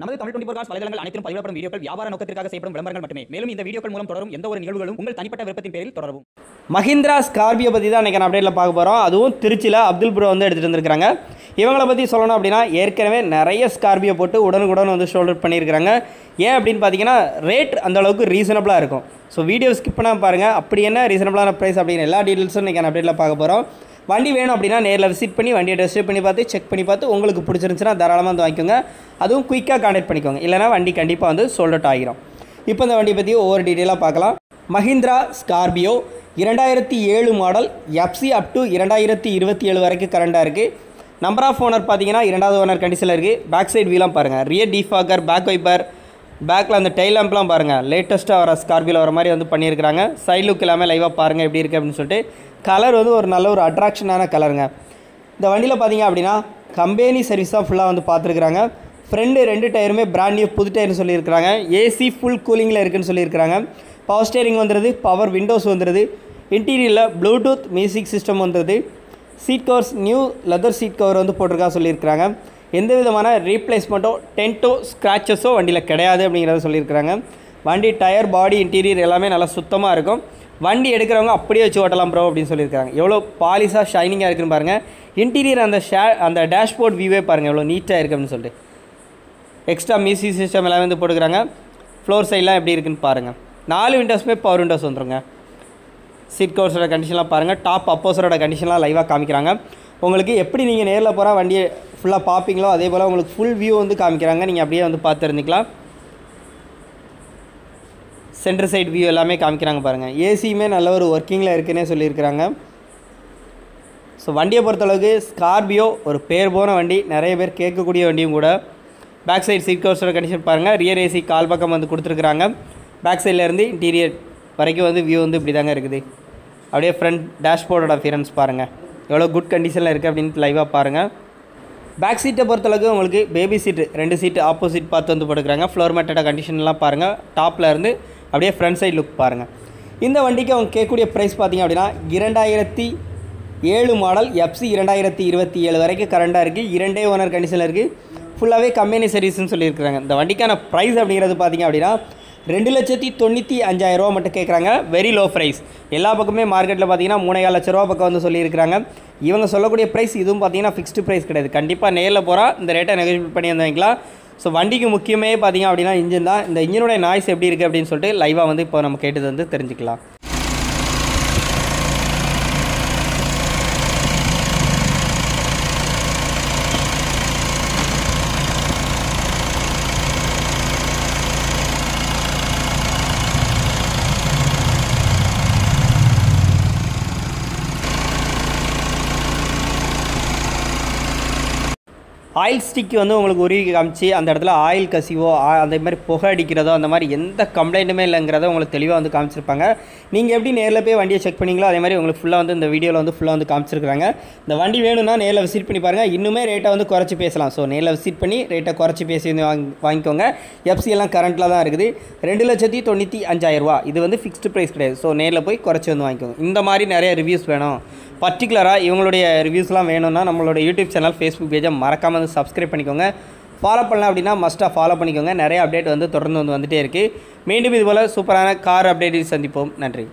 நமது Tamil twenty four வலைதளங்கள் அனைத்தும் பதிவிடப்படும் வீடியோக்கள் வியாபார நோக்கத்திற்காக செய்யப்படும் விளம்பரங்கள் மட்டுமே மேலும் இந்த வீடியோக்கள் மூலம் தொடரும் எந்த ஒரு நிகழ்வுகளும் உங்கள் தனிப்பட்ட விருப்பத்தின் பேரில் தொடரும் மஹிந்திரா ஸ்கார்பியோ பற்றி தான் இன்றைக்கி அப்டேட்டில் பார்க்க போகிறோம் அதுவும் திருச்சியில் அப்துல் புரோ வந்து எடுத்துகிட்டு வந்திருக்காங்க இவங்களை பற்றி சொல்லணும் அப்படின்னா ஏற்கனவே நிறைய ஸ்கார்பியோ போட்டு உடனுக்குடன் வந்து ஷோல்டர் பண்ணியிருக்கிறாங்க ஏன் அப்படின்னு பார்த்தீங்கன்னா ரேட் அந்தளவுக்கு ரீசனபிளாக இருக்கும் ஸோ வீடியோ ஸ்கிப் பண்ணால் பாருங்கள் அப்படி என்ன ரீசனபிளான ப்ரைஸ் அப்படின்னு எல்லா டீட்டெயில்ஸும் இன்றைக்கி அப்டேட்டில் பார்க்க போகிறோம் வண்டி வேணும் அப்படின்னா நேரில் விசிட் பண்ணி வண்டியை டெஸ்ட் பண்ணி பார்த்து செக் பண்ணி பார்த்து உங்களுக்கு பிடிச்சிருந்துச்சுன்னா தாராளமாக வந்து வாங்கிக்கோங்க அதுவும் குயிக்காக காண்டாக்ட் பண்ணிக்கோங்க இல்லைனா வண்டி கண்டிப்பாக வந்து சோல்ட் ஆகிரும் இப்போ இந்த வண்டியை பற்றி ஒவ்வொரு டீட்டெயிலாக பார்க்கலாம் மஹிந்திரா ஸ்கார்பியோ இரண்டாயிரத்தி ஏழு மாடல் எஃப்சி அப் டு இரண்டாயிரத்தி இருபத்தி ஏழு வரைக்கும் கரண்டாக இருக்குது நம்பர் ஆஃப் ஓனர் பார்த்தீங்கன்னா இரண்டாவது ஓனர் கண்டிஷனில் இருக்குது பேக் சைட் வீலாம் பாருங்கள் ரியர் டிஃபாகர் பேக் வைப்பர் பேக்கில் அந்த டைல் லேம்ப்லாம் பாருங்கள் லேட்டஸ்ட்டாக வர ஸ்கார்பியில் வர மாதிரி வந்து பண்ணியிருக்கிறாங்க சைட் லுக் எல்லாமே லைவாக பாருங்கள் எப்படி இருக்குது அப்படின்னு சொல்லிட்டு கலர் வந்து ஒரு நல்ல ஒரு அட்ராக்ஷனான கலருங்க இந்த வண்டியில் பார்த்தீங்க அப்படின்னா கம்பெனி சர்வீஸ் தான் ஃபுல்லாக வந்து பார்த்துருக்குறாங்க ஃப்ரெண்டு ரெண்டு டயருமே பிராண்ட் நியூ புது டயர்னு சொல்லியிருக்கிறாங்க ஏசி ஃபுல் கூலிங்கில் இருக்குதுன்னு சொல்லியிருக்கிறாங்க பவர் ஸ்டேரிங் வந்துடுது பவர் விண்டோஸ் வந்துடுது இன்டீரியரில் ப்ளூடூத் மியூசிக் சிஸ்டம் வந்துடுது seat covers new leather seat cover வந்து போட்டிருக்கா சொல்லியிருக்கிறாங்க எந்த விதமான ரீப்ளேஸ்மெண்ட்டோ டென்ட்டோ ஸ்க்ராச்சஸோ வண்டியில் கிடையாது அப்படிங்கிறத சொல்லியிருக்கிறாங்க வண்டி டயர் பாடி இன்டீரியர் எல்லாமே நல்லா சுத்தமாக இருக்கும் வண்டி எடுக்கிறவங்க அப்படியே வச்சு ஓட்டலாம் ப்ரோ அப்படின்னு சொல்லியிருக்காங்க எவ்வளோ பாலிஷாக ஷைனிங்காக இருக்குன்னு பாருங்கள் இன்டீரியர் அந்த ஷே அந்த டேஷ்போர்ட் வியூவே பாருங்கள் எவ்வளோ நீட்டாக இருக்குது அப்படின்னு சொல்லிட்டு எக்ஸ்ட்ரா மியூசிக் சிஸ்டம் எல்லாமே வந்து போட்டுக்கிறாங்க ஃப்ளோர் சைட்லாம் எப்படி இருக்குன்னு பாருங்கள் நாலு விண்டோஸுமே பவர் விண்டோஸ் வந்துடுங்க சீட் கவர்ஸோட கண்டிஷன்லாம் பாருங்கள் டாப் அப்போஸரோட கண்டிஷன்லாம் லைவாக காமிக்கிறாங்க உங்களுக்கு எப்படி நீங்கள் நேரில் போகிறா வண்டியை ஃபுல்லாக பார்ப்பீங்களோ அதே போல் உங்களுக்கு ஃபுல் வியூ வந்து காமிக்கிறாங்க நீங்கள் அப்படியே வந்து பார்த்துருந்துக்கலாம் சென்டர் சைட் வியூ எல்லாமே காமிக்கிறாங்க பாருங்கள் ஏசியுமே நல்ல ஒரு ஒர்க்கிங்கில் இருக்குன்னே சொல்லியிருக்கிறாங்க ஸோ வண்டியை பொறுத்தளவுக்கு ஸ்கார்பியோ ஒரு பேர் போன வண்டி நிறைய பேர் கேட்கக்கூடிய வண்டியும் கூட பேக் சைடு சீட் கவர்ஸோட கண்டிஷன் பாருங்கள் ரியர் ஏசி கால் பக்கம் வந்து கொடுத்துருக்குறாங்க பேக் சைட்லேருந்து இன்டீரியர் வரைக்கும் வந்து வியூ வந்து இப்படி தாங்க இருக்குது அப்படியே ஃப்ரண்ட் டேஷ்போர்டோட அஃபியரன்ஸ் பாருங்கள் எவ்வளோ குட் கண்டிஷனில் இருக்குது அப்படின்னு லைவாக பாருங்கள் பேக் சீட்டை பொறுத்தளவுக்கு உங்களுக்கு பேபி சீட்டு ரெண்டு சீட்டு ஆப்போசிட் பார்த்து வந்து போட்டுக்கிறாங்க ஃப்ளோர் மேட்டடா கண்டிஷன்லாம் பாருங்கள் டாப்பில் இருந்து அப்படியே ஃப்ரண்ட் சைடு லுக் பாருங்கள் இந்த வண்டிக்கு அவங்க கேட்கக்கூடிய ப்ரைஸ் பார்த்திங்க அப்படின்னா இரண்டாயிரத்தி ஏழு மாடல் எஃப்சி இரண்டாயிரத்தி இருபத்தி ஏழு வரைக்கும் கரண்டாக இருக்குது இரண்டே ஓனர் கண்டிஷனில் இருக்குது ஃபுல்லாகவே கம்பெனி சர்வீஸ்ன்னு சொல்லியிருக்கிறாங்க இந்த வண்டிக்கான ப்ரைஸ் அப்படிங்கிறது பார்த்திங்க அப்படின்னா ரெண்டு லட்சத்தி தொண்ணூற்றி ரூபா மட்டும் கேட்குறாங்க வெரி லோ ப்ரைஸ் எல்லா பக்கமே மார்க்கெட்டில் பார்த்தீங்கன்னா மூணே லட்ச ரூபா பக்கம் வந்து சொல்லியிருக்கிறாங்க இவங்க சொல்லக்கூடிய ப்ரைஸ் இதுவும் பார்த்தீங்கன்னா ஃபிக்ஸ்டு ப்ரைஸ் கிடையாது கண்டிப்பாக நேரில் போகிறா இந்த ரேட்டை நெகோஷியேட் பண்ணி வந்தவங்களா ஸோ வண்டிக்கு முக்கியமே பார்த்தீங்க அப்படின்னா இன்ஜின் தான் இந்த இன்ஜினுடைய நாய்ஸ் எப்படி இருக்குது அப்படின்னு சொல்லிட்டு லைவாக வந்து இப்போ நம்ம கேட்டது வந்து தெரிஞ்சுக்கலாம் ஆயில் ஸ்டிக் வந்து உங்களுக்கு உருவி காமிச்சு அந்த இடத்துல ஆயில் கசிவோ அந்த மாதிரி புகை அடிக்கிறதோ அந்த மாதிரி எந்த கம்ப்ளைண்ட்டுமே இல்லைங்கிறத உங்களுக்கு தெளிவாக வந்து காமிச்சிருப்பாங்க நீங்கள் எப்படி நேரில் போய் வண்டியை செக் பண்ணிங்களோ அதே மாதிரி உங்களுக்கு ஃபுல்லாக வந்து இந்த வீடியோவில் வந்து ஃபுல்லாக வந்து காமிச்சிருக்காங்க இந்த வண்டி வேணும்னா நேரில் விசிட் பண்ணி பாருங்கள் இன்னுமே ரேட்டை வந்து குறைச்சி பேசலாம் ஸோ நேரில் விசிட் பண்ணி ரேட்டை குறைச்சி பேசி வந்து வாங்கி வாங்கிக்கோங்க எஃப்சி எல்லாம் கரண்ட்டில் தான் இருக்குது ரெண்டு லட்சத்தி தொண்ணூற்றி அஞ்சாயிரரூவா இது வந்து ஃபிக்ஸ்டு ப்ரைஸ் கிடையாது ஸோ நேரில் போய் குறைச்சி வந்து வாங்கிக்கோங்க இந்த மாதிரி நிறைய ரிவ்யூஸ் வேணும் பர்டிகுலராக இவங்களுடைய ரிவ்யூஸ்லாம் வேணும்னா நம்மளோட யூடியூப் சேனல் ஃபேஸ்புக் பேஜை மறக்காமல் வந்து சப்ஸ்கிரைப் பண்ணிக்கோங்க ஃபாலோ பண்ணலாம் அப்படின்னா மஸ்ட்டாக ஃபாலோ பண்ணிக்கோங்க நிறைய அப்டேட் வந்து தொடர்ந்து வந்து வந்துகிட்டே இருக்குது மீண்டும் இதுபோல் சூப்பரான கார் அப்டேட்டில் சந்திப்போம் நன்றி